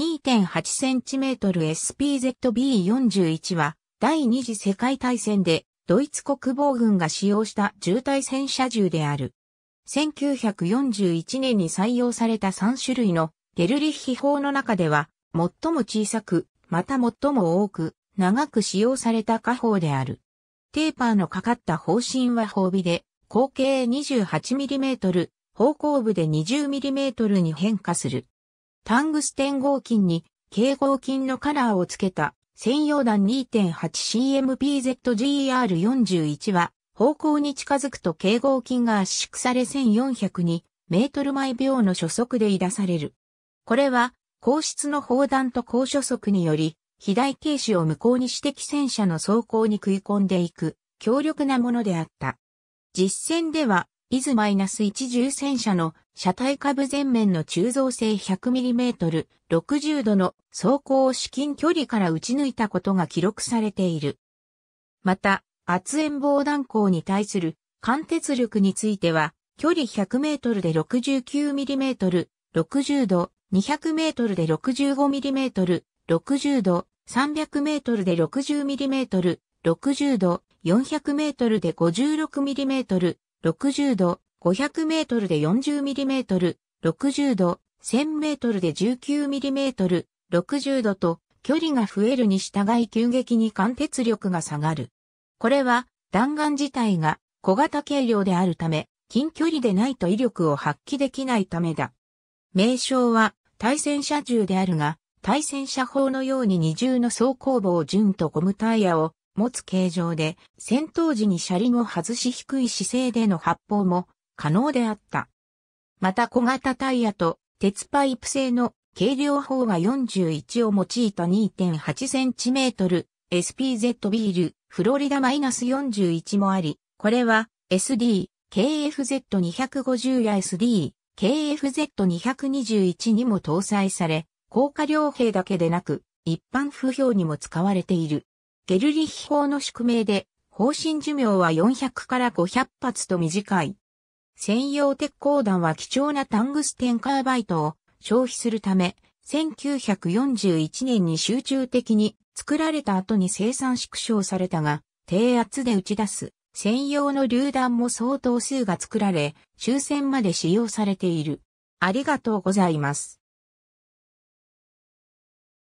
2.8cm SPZB41 は第二次世界大戦でドイツ国防軍が使用した渋滞戦車銃である。1941年に採用された3種類のゲルリッヒ法の中では最も小さく、また最も多く、長く使用された火砲である。テーパーのかかった方針は褒美で、口径 28mm、方向部で 20mm に変化する。タングステン合金に蛍合金のカラーを付けた専用弾 2.8CMPZGER41 は方向に近づくと蛍合金が圧縮され1402メートル毎秒の初速で出される。これは高質の砲弾と高初速により肥大軽視を無効にして戦車の走行に食い込んでいく強力なものであった。実戦ではイズ -1 重戦車の車体下部前面の鋳造性 100mm、60度の走行を至近距離から撃ち抜いたことが記録されている。また、圧延防弾鋼に対する貫徹力については、距離100メートルで69ミリメートル、60度、200メートルで65ミリメートル、60度、300メートルで60ミリメートル、60度、400メートルで56ミリメートル、60度、500メートルで40ミリメートル、60度、1000メートルで19ミリメートル、60度と距離が増えるに従い急激に貫鉄力が下がる。これは弾丸自体が小型軽量であるため、近距離でないと威力を発揮できないためだ。名称は対戦車銃であるが、対戦車砲のように二重の装甲棒順とゴムタイヤを持つ形状で、戦闘時に車輪を外し低い姿勢での発砲も可能であった。また小型タイヤと鉄パイプ製の軽量砲が41を用いた 2.8cm SPZ ビールフロリダ -41 もあり、これは SD、KFZ250 や SD、KFZ221 にも搭載され、高架両兵だけでなく、一般不評にも使われている。ゲルリヒ法の宿命で、方針寿命は400から500発と短い。専用鉄鋼弾は貴重なタングステンカーバイトを消費するため、1941年に集中的に作られた後に生産縮小されたが、低圧で打ち出す専用の榴弾も相当数が作られ、終戦まで使用されている。ありがとうございます。